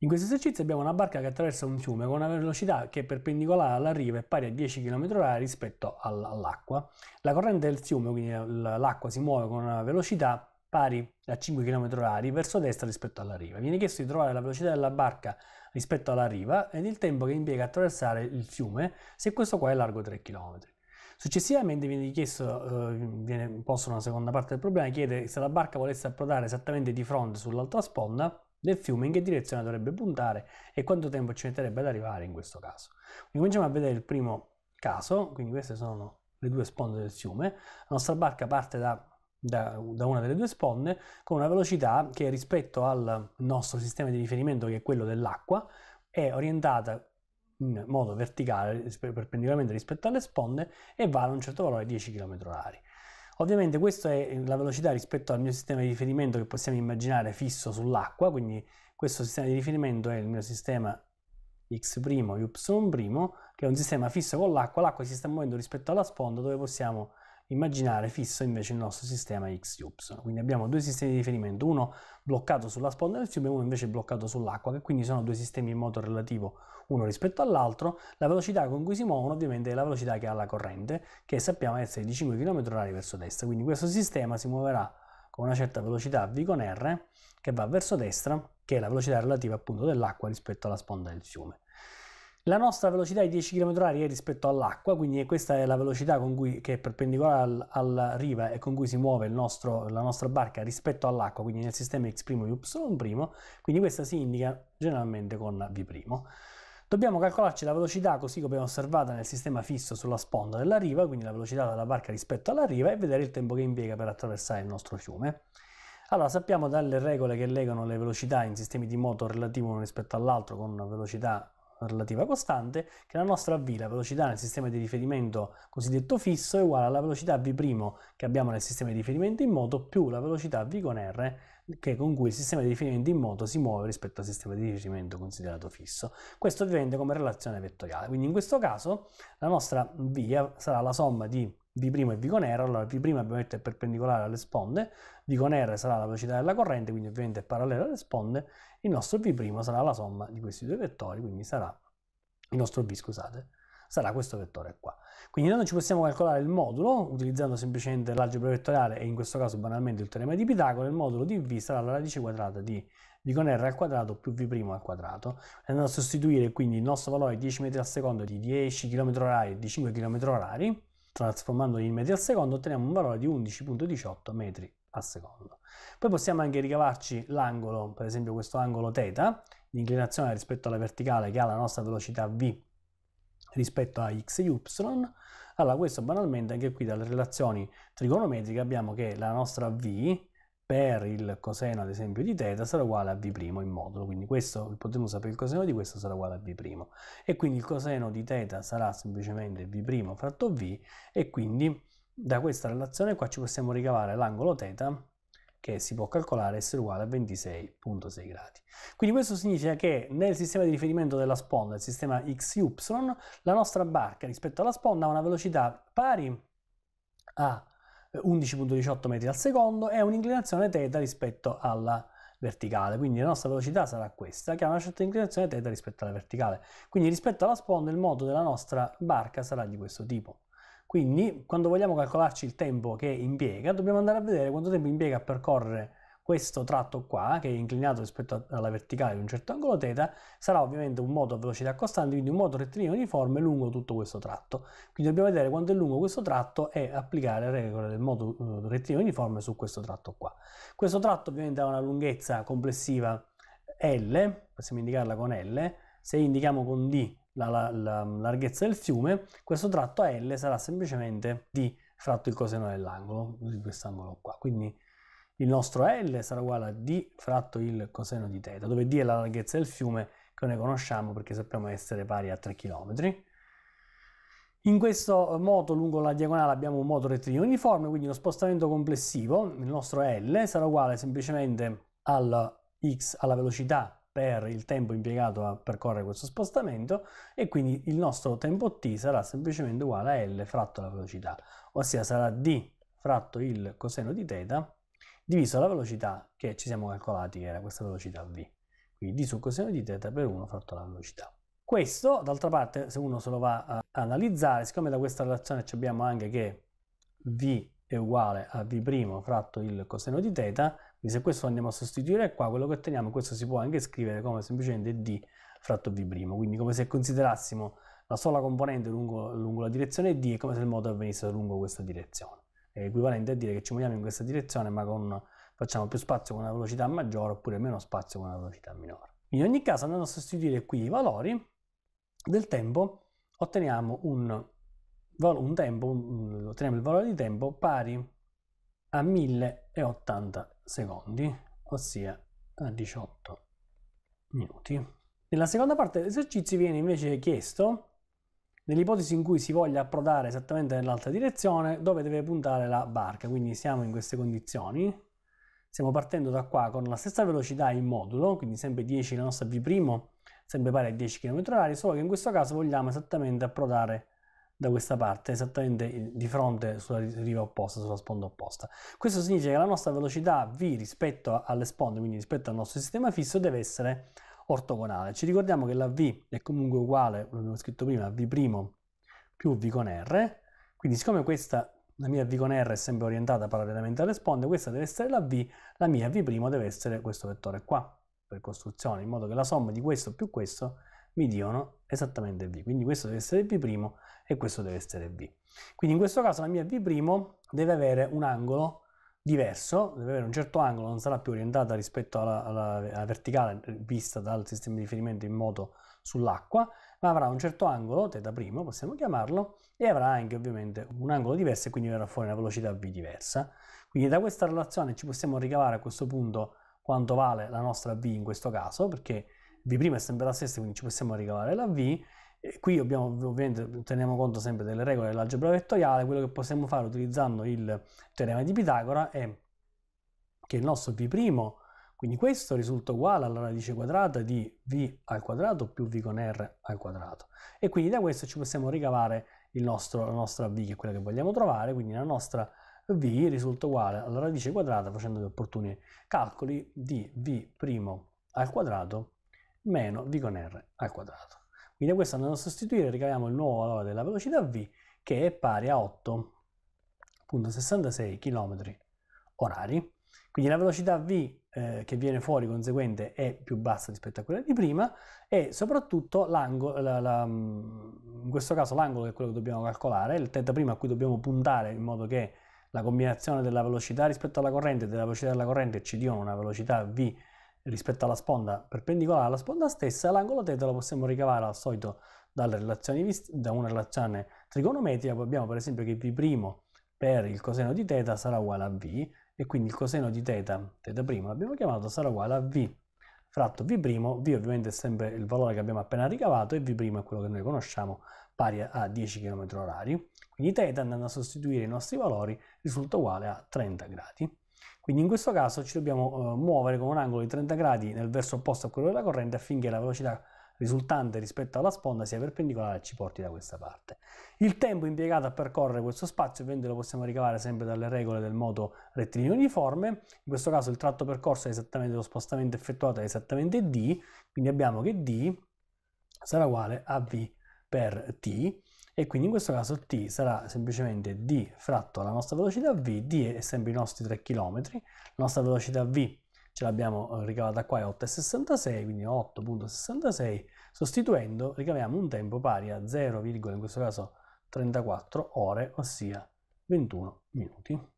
In questo esercizio abbiamo una barca che attraversa un fiume con una velocità che è perpendicolare alla riva e pari a 10 km/h rispetto all'acqua. La corrente del fiume, quindi l'acqua, si muove con una velocità pari a 5 km/h verso destra rispetto alla riva. Viene chiesto di trovare la velocità della barca rispetto alla riva ed il tempo che impiega a attraversare il fiume se questo qua è largo 3 km. Successivamente viene chiesto, eh, viene posto una seconda parte del problema, chiede se la barca volesse approdare esattamente di fronte sull'altra sponda del fiume, in che direzione dovrebbe puntare e quanto tempo ci metterebbe ad arrivare in questo caso. Quindi cominciamo a vedere il primo caso, quindi queste sono le due sponde del fiume, la nostra barca parte da da, da, una delle due sponde con una velocità che rispetto al nostro sistema di riferimento che è quello dell'acqua è orientata in modo verticale perpendicolarmente rispetto alle sponde e va vale un certo valore 10 km h Ovviamente questa è la velocità rispetto al mio sistema di riferimento che possiamo immaginare fisso sull'acqua, quindi questo sistema di riferimento è il mio sistema x' y' che è un sistema fisso con l'acqua, l'acqua si sta muovendo rispetto alla sponda dove possiamo immaginare fisso invece il nostro sistema XY. Quindi abbiamo due sistemi di riferimento, uno bloccato sulla sponda del fiume e uno invece bloccato sull'acqua, che quindi sono due sistemi in moto relativo uno rispetto all'altro. La velocità con cui si muovono ovviamente è la velocità che ha la corrente, che sappiamo essere di 5 km/h verso destra. Quindi questo sistema si muoverà con una certa velocità V con R che va verso destra, che è la velocità relativa appunto dell'acqua rispetto alla sponda del fiume. La nostra velocità è 10 km/h rispetto all'acqua, quindi questa è la velocità con cui, che è perpendicolare al, alla riva e con cui si muove nostro, la nostra barca rispetto all'acqua, quindi nel sistema x' y', quindi questa si indica generalmente con v'. Dobbiamo calcolarci la velocità così come è osservata nel sistema fisso sulla sponda della riva, quindi la velocità della barca rispetto alla riva e vedere il tempo che impiega per attraversare il nostro fiume. Allora, sappiamo dalle regole che legano le velocità in sistemi di moto relativo uno rispetto all'altro con velocità relativa costante che la nostra v, la velocità nel sistema di riferimento cosiddetto fisso, è uguale alla velocità v' che abbiamo nel sistema di riferimento in moto più la velocità v con r che con cui il sistema di riferimento in moto si muove rispetto al sistema di riferimento considerato fisso. Questo ovviamente come relazione vettoriale. Quindi in questo caso la nostra V sarà la somma di V' e V' con R, allora V' ovviamente è perpendicolare alle sponde, V' sarà la velocità della corrente, quindi ovviamente è parallela alle sponde, il nostro V' sarà la somma di questi due vettori, quindi sarà il nostro V, scusate, sarà questo vettore qua. Quindi noi ci possiamo calcolare il modulo utilizzando semplicemente l'algebra vettoriale e in questo caso banalmente il teorema di Pitagora, il modulo di V sarà la radice quadrata di V con R al quadrato più V' al quadrato. Andando a sostituire quindi il nostro valore 10 metri al secondo di 10 km orari e di 5 km orari, trasformandolo in metri al secondo, otteniamo un valore di 11.18 metri al secondo. Poi possiamo anche ricavarci l'angolo, per esempio questo angolo θ, l'inclinazione rispetto alla verticale che ha la nostra velocità v rispetto a x e y. Allora questo banalmente anche qui dalle relazioni trigonometriche abbiamo che la nostra v per il coseno ad esempio di teta sarà uguale a V' in modulo, quindi questo potremmo sapere il coseno di questo sarà uguale a V'. E quindi il coseno di teta sarà semplicemente V' fratto V e quindi da questa relazione qua ci possiamo ricavare l'angolo teta che si può calcolare essere uguale a 26.6 gradi. Quindi questo significa che nel sistema di riferimento della sponda, il sistema XY, la nostra barca rispetto alla sponda ha una velocità pari a 11.18 metri al secondo e un'inclinazione θ rispetto alla verticale. Quindi la nostra velocità sarà questa, che ha una certa inclinazione θ rispetto alla verticale. Quindi rispetto alla sponda il moto della nostra barca sarà di questo tipo. Quindi quando vogliamo calcolarci il tempo che impiega, dobbiamo andare a vedere quanto tempo impiega a percorrere questo tratto qua, che è inclinato rispetto alla verticale di un certo angolo θ, sarà ovviamente un moto a velocità costante, quindi un moto rettilineo uniforme lungo tutto questo tratto. Quindi dobbiamo vedere quanto è lungo questo tratto e applicare le regole del moto eh, rettilineo uniforme su questo tratto qua. Questo tratto ovviamente ha una lunghezza complessiva L, possiamo indicarla con L, se indichiamo con D la, la, la larghezza del fiume, questo tratto L sarà semplicemente D fratto il coseno dell'angolo, di quest'angolo qua. Quindi il nostro L sarà uguale a D fratto il coseno di teta, dove D è la larghezza del fiume che noi conosciamo perché sappiamo essere pari a 3 km. In questo moto lungo la diagonale abbiamo un moto rettilineo uniforme, quindi lo spostamento complessivo, il nostro L, sarà uguale semplicemente alla x, alla velocità per il tempo impiegato a percorrere questo spostamento e quindi il nostro tempo t sarà semplicemente uguale a L fratto la velocità, ossia sarà d fratto il coseno di teta diviso la velocità che ci siamo calcolati, che era questa velocità v. Quindi d sul coseno di θ per 1 fratto la velocità. Questo, d'altra parte, se uno se lo va a analizzare, siccome da questa relazione abbiamo anche che v è uguale a v' fratto il coseno di θ, quindi se questo andiamo a sostituire qua, quello che otteniamo, questo si può anche scrivere come semplicemente d fratto v', quindi come se considerassimo la sola componente lungo, lungo la direzione d e come se il moto avvenisse lungo questa direzione è equivalente a dire che ci muoviamo in questa direzione ma con, facciamo più spazio con una velocità maggiore oppure meno spazio con una velocità minore. In ogni caso andando a sostituire qui i valori del tempo otteniamo, un, un tempo, un, otteniamo il valore di tempo pari a 1080 secondi, ossia a 18 minuti. Nella seconda parte dell'esercizio viene invece chiesto Nell'ipotesi in cui si voglia approdare esattamente nell'altra direzione, dove deve puntare la barca, quindi siamo in queste condizioni, stiamo partendo da qua con la stessa velocità in modulo, quindi sempre 10 la nostra V', sempre pari a 10 km/h, solo che in questo caso vogliamo esattamente approdare da questa parte, esattamente di fronte sulla riva opposta, sulla sponda opposta. Questo significa che la nostra velocità V rispetto alle sponde, quindi rispetto al nostro sistema fisso, deve essere ortogonale. Ci ricordiamo che la V è comunque uguale, lo abbiamo scritto prima, a V' più V con R, quindi siccome questa, la mia V con R è sempre orientata parallelamente alle sponde, questa deve essere la V, la mia V' deve essere questo vettore qua, per costruzione, in modo che la somma di questo più questo mi diano esattamente V. Quindi questo deve essere V' e questo deve essere V. Quindi in questo caso la mia V' deve avere un angolo diverso, deve avere un certo angolo, non sarà più orientata rispetto alla, alla, alla verticale vista dal sistema di riferimento in moto sull'acqua, ma avrà un certo angolo, θ' possiamo chiamarlo, e avrà anche ovviamente un angolo diverso e quindi verrà fuori una velocità v diversa. Quindi da questa relazione ci possiamo ricavare a questo punto quanto vale la nostra v in questo caso, perché v' è sempre la stessa, quindi ci possiamo ricavare la v, Qui abbiamo, ovviamente teniamo conto sempre delle regole dell'algebra vettoriale, quello che possiamo fare utilizzando il teorema di Pitagora è che il nostro V', quindi questo risulta uguale alla radice quadrata di V al quadrato più V con R al quadrato. E quindi da questo ci possiamo ricavare nostro, la nostra V, che è quella che vogliamo trovare, quindi la nostra V risulta uguale alla radice quadrata, facendo gli opportuni calcoli, di V' al quadrato meno V con R al quadrato. Quindi a questo andando a sostituire ricaviamo il nuovo valore della velocità v che è pari a 8.66 km orari. Quindi la velocità v eh, che viene fuori conseguente è più bassa rispetto a quella di prima e soprattutto la, la, mm, in questo caso l'angolo è quello che dobbiamo calcolare, il teta prima a cui dobbiamo puntare in modo che la combinazione della velocità rispetto alla corrente e della velocità della corrente ci diano una velocità v rispetto alla sponda perpendicolare alla sponda stessa, l'angolo teta lo possiamo ricavare al solito da una relazione trigonometrica, abbiamo per esempio che V' per il coseno di teta sarà uguale a V, e quindi il coseno di teta θ' l'abbiamo chiamato, sarà uguale a V fratto V', V ovviamente è sempre il valore che abbiamo appena ricavato, e V' è quello che noi conosciamo pari a 10 km h quindi θ andando a sostituire i nostri valori risulta uguale a 30 gradi. Quindi in questo caso ci dobbiamo eh, muovere con un angolo di 30 gradi nel verso opposto a quello della corrente affinché la velocità risultante rispetto alla sponda sia perpendicolare e ci porti da questa parte. Il tempo impiegato a percorrere questo spazio ovviamente lo possiamo ricavare sempre dalle regole del moto rettilineo uniforme, in questo caso il tratto percorso è esattamente lo spostamento effettuato è esattamente d, quindi abbiamo che d sarà uguale a v per t e quindi in questo caso t sarà semplicemente d fratto la nostra velocità v, d è sempre i nostri 3 km, la nostra velocità v ce l'abbiamo eh, ricavata qua è 8,66, quindi 8.66, sostituendo ricaviamo un tempo pari a 0, in questo caso 34 ore, ossia 21 minuti.